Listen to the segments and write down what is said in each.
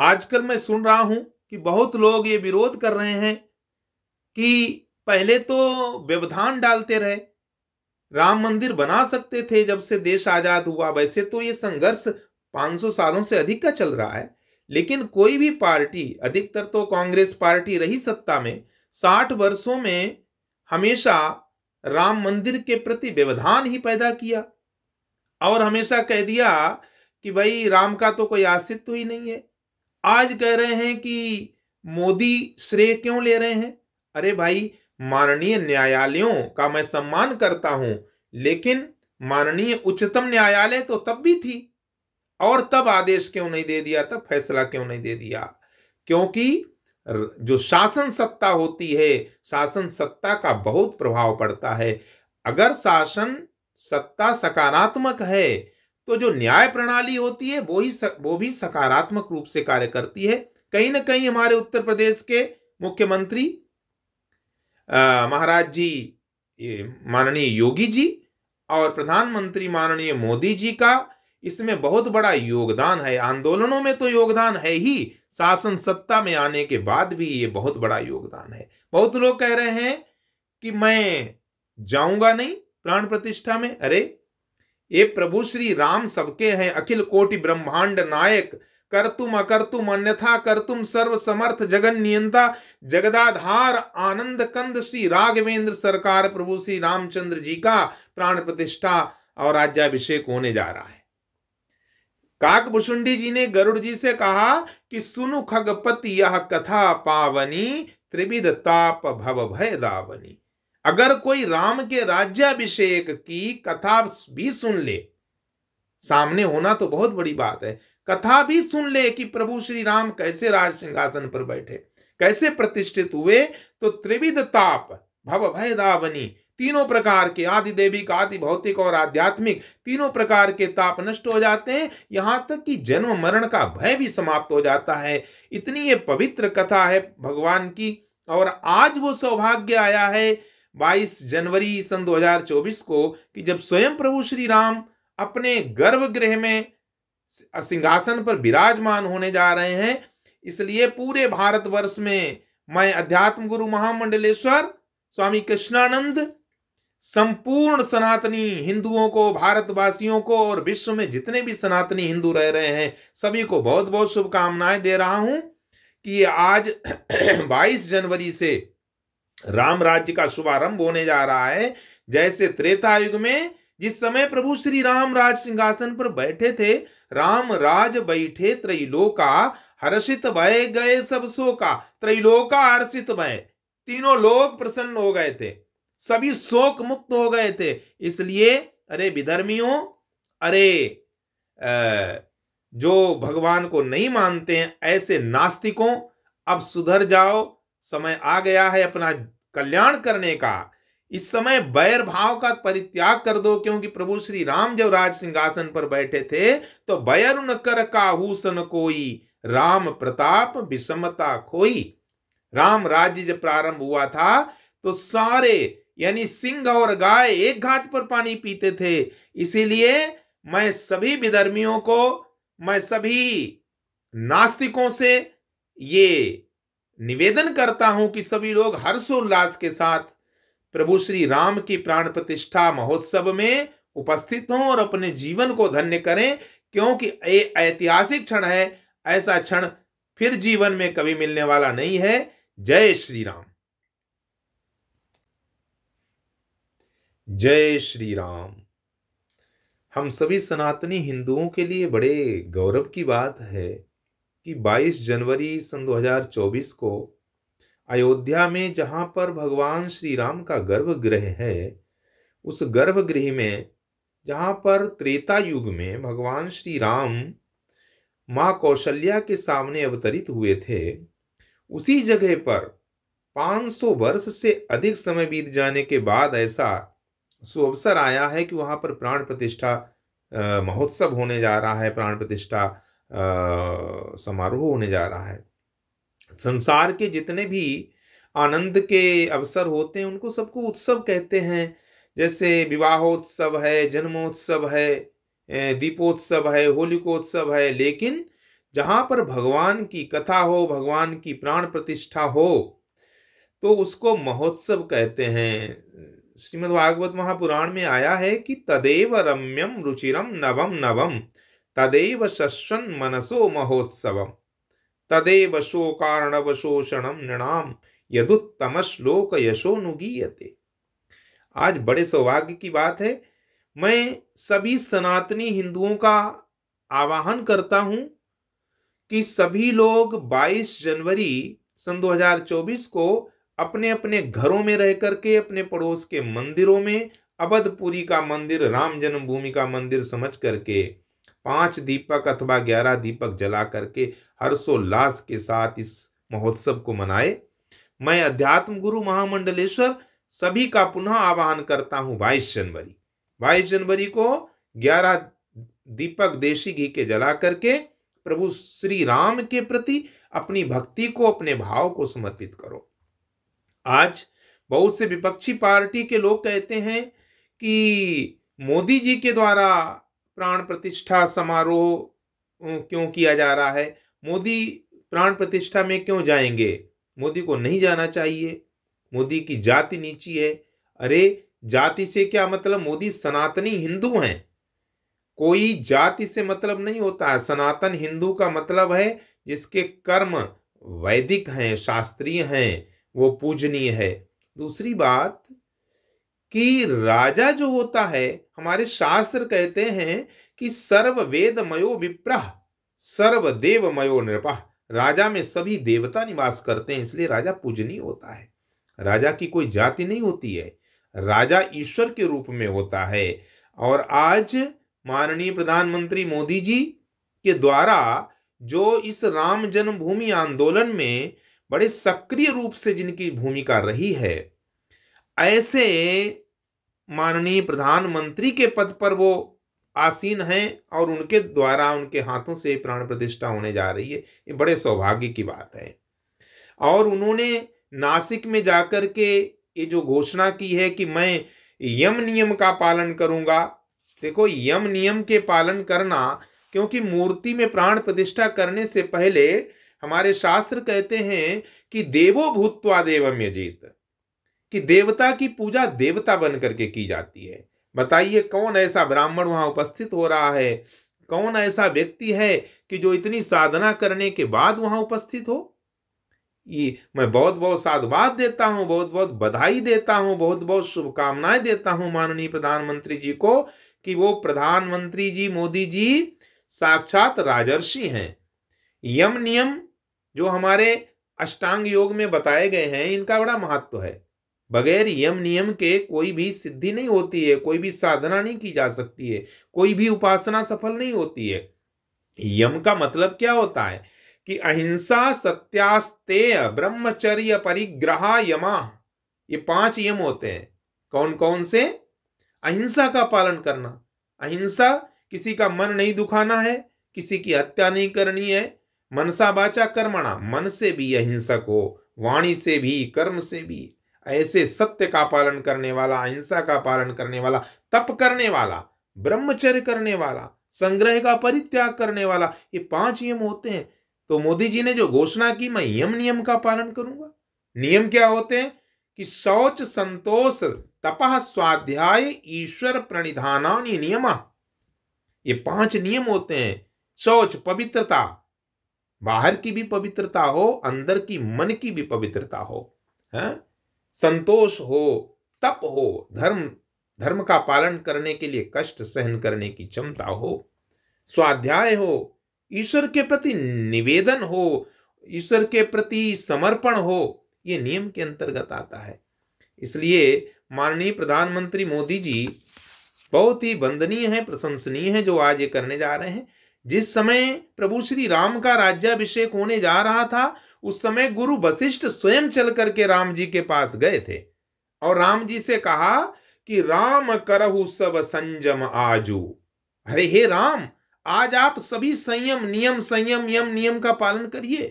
आजकल मैं सुन रहा हूं कि बहुत लोग ये विरोध कर रहे हैं कि पहले तो व्यवधान डालते रहे राम मंदिर बना सकते थे जब से देश आजाद हुआ वैसे तो ये संघर्ष 500 सालों से अधिक का चल रहा है लेकिन कोई भी पार्टी अधिकतर तो कांग्रेस पार्टी रही सत्ता में 60 वर्षों में हमेशा राम मंदिर के प्रति व्यवधान ही पैदा किया और हमेशा कह दिया कि भाई राम का तो कोई अस्तित्व ही नहीं है आज कह रहे हैं कि मोदी श्रेय क्यों ले रहे हैं अरे भाई माननीय न्यायालयों का मैं सम्मान करता हूं लेकिन माननीय उच्चतम न्यायालय तो तब भी थी और तब आदेश क्यों नहीं दे दिया तब फैसला क्यों नहीं दे दिया क्योंकि जो शासन सत्ता होती है शासन सत्ता का बहुत प्रभाव पड़ता है अगर शासन सत्ता सकारात्मक है तो जो न्याय प्रणाली होती है वो ही सक, वो भी सकारात्मक रूप से कार्य करती है कहीं ना कहीं हमारे उत्तर प्रदेश के मुख्यमंत्री महाराज जी माननीय योगी जी और प्रधानमंत्री माननीय मोदी जी का इसमें बहुत बड़ा योगदान है आंदोलनों में तो योगदान है ही शासन सत्ता में आने के बाद भी ये बहुत बड़ा योगदान है बहुत लोग कह रहे हैं कि मैं जाऊंगा नहीं प्राण प्रतिष्ठा में अरे ये प्रभु श्री राम सबके हैं अखिल कोटि ब्रह्मांड नायक कर तुम अकर्तुम अन्यथा कर तुम सर्व समर्थ जगन नियंता जगदाधार आनंद कंद श्री राघवेंद्र सरकार प्रभु श्री रामचंद्र जी का प्राण प्रतिष्ठा और राज्याभिषेक होने जा रहा है काकभुषुंडी जी ने गरुड़ जी से कहा कि सुनु खगपति यह कथा पावनी त्रिविध ताप भव भय दावनी अगर कोई राम के राज्याभिषेक की कथा भी सुन ले सामने होना तो बहुत बड़ी बात है कथा भी सुन ले कि प्रभु श्री राम कैसे राज सिंहासन पर बैठे कैसे प्रतिष्ठित हुए तो त्रिविध ताप भव भय दावनी तीनों प्रकार के आदि देविक आदि भौतिक और आध्यात्मिक तीनों प्रकार के ताप नष्ट हो जाते हैं यहां तक कि जन्म मरण का भय भी समाप्त हो जाता है इतनी ये पवित्र कथा है भगवान की और आज वो सौभाग्य आया है 22 जनवरी सन 2024 को कि जब स्वयं प्रभु श्री राम अपने गर्भगृह में सिंहासन पर विराजमान होने जा रहे हैं इसलिए पूरे भारतवर्ष में मैं अध्यात्म गुरु महामंडलेश्वर स्वामी कृष्णानंद संपूर्ण सनातनी हिंदुओं को भारतवासियों को और विश्व में जितने भी सनातनी हिंदू रह रहे हैं सभी को बहुत बहुत शुभकामनाएं दे रहा हूं कि आज 22 जनवरी से राम राज्य का शुभारंभ होने जा रहा है जैसे त्रेता युग में जिस समय प्रभु श्री राम राज सिंहासन पर बैठे थे राम राज बैठे त्रैलोका हर्षित भय गए सब सो का त्रैलोका हर्षित भय तीनों लोग प्रसन्न हो गए थे सभी शोक मुक्त हो गए थे इसलिए अरे विधर्मियों अरे जो भगवान को नहीं मानते हैं ऐसे नास्तिकों अब सुधर जाओ समय आ गया है अपना कल्याण करने का इस समय बैर भाव का परित्याग कर दो क्योंकि प्रभु श्री राम जब राज सिंहासन पर बैठे थे तो बैर न कर काहू कोई राम प्रताप विषमता खोई राम राज्य जब प्रारंभ हुआ था तो सारे यानी सिंह और गाय एक घाट पर पानी पीते थे इसीलिए मैं सभी विधर्मियों को मैं सभी नास्तिकों से ये निवेदन करता हूं कि सभी लोग हर्षोल्लास के साथ प्रभु श्री राम की प्राण प्रतिष्ठा महोत्सव में उपस्थित हों और अपने जीवन को धन्य करें क्योंकि ये ऐतिहासिक क्षण है ऐसा क्षण फिर जीवन में कभी मिलने वाला नहीं है जय श्री राम जय श्री राम हम सभी सनातनी हिंदुओं के लिए बड़े गौरव की बात है कि 22 जनवरी सन 2024 को अयोध्या में जहाँ पर भगवान श्री राम का गर्भगृह है उस गर्भगृह में जहाँ पर त्रेता युग में भगवान श्री राम माँ कौशल्या के सामने अवतरित हुए थे उसी जगह पर 500 वर्ष से अधिक समय बीत जाने के बाद ऐसा सुअवसर आया है कि वहाँ पर प्राण प्रतिष्ठा महोत्सव होने जा रहा है प्राण प्रतिष्ठा समारोह होने जा रहा है संसार के जितने भी आनंद के अवसर होते हैं उनको सबको उत्सव कहते हैं जैसे विवाहोत्सव है जन्मोत्सव है दीपोत्सव है होलिकोत्सव है लेकिन जहाँ पर भगवान की कथा हो भगवान की प्राण प्रतिष्ठा हो तो उसको महोत्सव कहते हैं भागवत महापुराण में आया है कि तदेव रम्यम रुचिरम नवम नवम तदेव मनसो महोत्सव तदेव शोषण नृणाम यदुत्तम श्लोक यशो नुगीयते आज बड़े सौभाग्य की बात है मैं सभी सनातनी हिंदुओं का आवाहन करता हूं कि सभी लोग 22 जनवरी सन 2024 को अपने अपने घरों में रह करके अपने पड़ोस के मंदिरों में अवधपुरी का मंदिर राम जन्मभूमि का मंदिर समझ करके पांच दीपक अथवा ग्यारह दीपक जला करके हर्षोल्लास के साथ इस महोत्सव को मनाए मैं अध्यात्म गुरु महामंडलेश्वर सभी का पुनः आह्वान करता हूँ बाईस जनवरी बाईस जनवरी को ग्यारह दीपक देशी घी के जला करके प्रभु श्री राम के प्रति अपनी भक्ति को अपने भाव को समर्पित करो आज बहुत से विपक्षी पार्टी के लोग कहते हैं कि मोदी जी के द्वारा प्राण प्रतिष्ठा समारोह क्यों किया जा रहा है मोदी प्राण प्रतिष्ठा में क्यों जाएंगे मोदी को नहीं जाना चाहिए मोदी की जाति नीची है अरे जाति से क्या मतलब मोदी सनातनी हिंदू हैं कोई जाति से मतलब नहीं होता है सनातन हिंदू का मतलब है जिसके कर्म वैदिक हैं शास्त्रीय हैं वो पूजनीय है दूसरी बात कि राजा जो होता है हमारे शास्त्र कहते हैं कि सर्व वेद मयो विप्रह सर्व देव मयो नृपा राजा में सभी देवता निवास करते हैं इसलिए राजा पूजनीय होता है राजा की कोई जाति नहीं होती है राजा ईश्वर के रूप में होता है और आज माननीय प्रधानमंत्री मोदी जी के द्वारा जो इस राम जन्मभूमि आंदोलन में बड़े सक्रिय रूप से जिनकी भूमिका रही है ऐसे माननीय प्रधानमंत्री के पद पर वो आसीन हैं और उनके द्वारा उनके हाथों से प्राण प्रतिष्ठा होने जा रही है ये बड़े सौभाग्य की बात है और उन्होंने नासिक में जाकर के ये जो घोषणा की है कि मैं यम नियम का पालन करूंगा देखो यम नियम के पालन करना क्योंकि मूर्ति में प्राण प्रतिष्ठा करने से पहले हमारे शास्त्र कहते हैं कि देवो भूतवा देवम्यजीत कि देवता की पूजा देवता बन करके की जाती है बताइए कौन ऐसा ब्राह्मण वहां उपस्थित हो रहा है कौन ऐसा व्यक्ति है कि जो इतनी साधना करने के बाद वहां उपस्थित हो ये मैं बहुत बहुत साधुवाद देता हूँ बहुत बहुत बधाई देता हूँ बहुत बहुत शुभकामनाएं देता हूँ माननीय प्रधानमंत्री जी को कि वो प्रधानमंत्री जी मोदी जी साक्षात राजर्षि हैं यम नियम जो हमारे अष्टांग योग में बताए गए हैं इनका बड़ा महत्व है बगैर यम नियम के कोई भी सिद्धि नहीं होती है कोई भी साधना नहीं की जा सकती है कोई भी उपासना सफल नहीं होती है यम का मतलब क्या होता है कि अहिंसा सत्यास्तेय ब्रह्मचर्य परिग्रह यमा ये पांच यम होते हैं कौन कौन से अहिंसा का पालन करना अहिंसा किसी का मन नहीं दुखाना है किसी की हत्या नहीं करनी है मनसा बाचा कर्मणा मन से भी अहिंसक हो वाणी से भी कर्म से भी ऐसे सत्य का पालन करने वाला अहिंसा का पालन करने वाला तप करने वाला ब्रह्मचर्य करने वाला संग्रह का परित्याग करने वाला ये पांच नियम होते हैं तो मोदी जी ने जो घोषणा की मैं यम नियम का पालन करूंगा नियम क्या होते हैं कि शौच संतोष तपह स्वाध्याय ईश्वर प्रणिधानी नियम ये पांच नियम होते हैं शौच पवित्रता बाहर की भी पवित्रता हो अंदर की मन की भी पवित्रता हो है? हाँ? संतोष हो तप हो धर्म धर्म का पालन करने के लिए कष्ट सहन करने की क्षमता हो स्वाध्याय हो ईश्वर के प्रति निवेदन हो ईश्वर के प्रति समर्पण हो ये नियम के अंतर्गत आता है इसलिए माननीय प्रधानमंत्री मोदी जी बहुत ही वंदनीय है प्रशंसनीय है जो आज ये करने जा रहे हैं जिस समय प्रभु श्री राम का राज्याभिषेक होने जा रहा था उस समय गुरु वशिष्ठ स्वयं चल करके राम जी के पास गए थे और राम जी से कहा कि राम करहु सब संयम आजू अरे हे राम आज आप सभी संयम नियम संयम यम नियम का पालन करिए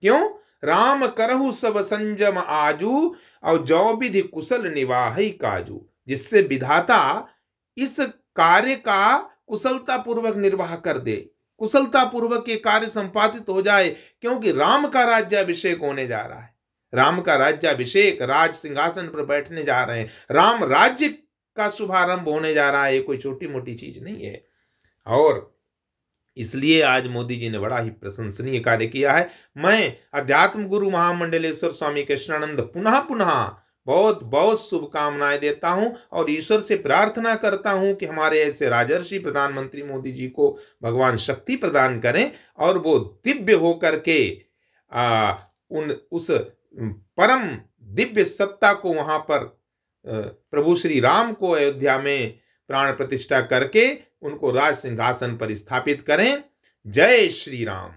क्यों राम करहु सब संयम आजू और जौ विधि कुशल निवाह काजू जिससे विधाता इस कार्य का कुशलता पूर्वक निर्वाह कर दे कुशलता पूर्वक ये कार्य संपादित हो जाए क्योंकि राम का राज्याभिषेक होने जा रहा है राम का राज्याभिषेक राज सिंहासन पर बैठने जा रहे हैं राम राज्य का शुभारंभ होने जा रहा है ये कोई छोटी मोटी चीज नहीं है और इसलिए आज मोदी जी ने बड़ा ही प्रशंसनीय कार्य किया है मैं अध्यात्म गुरु महामंडलेश्वर स्वामी कृष्णानंद पुनः पुनः बहुत बहुत शुभकामनाएं देता हूं और ईश्वर से प्रार्थना करता हूं कि हमारे ऐसे राजर्षि प्रधानमंत्री मोदी जी को भगवान शक्ति प्रदान करें और वो दिव्य होकर के आ, उन उस परम दिव्य सत्ता को वहां पर प्रभु श्री राम को अयोध्या में प्राण प्रतिष्ठा करके उनको राज सिंहासन पर स्थापित करें जय श्री राम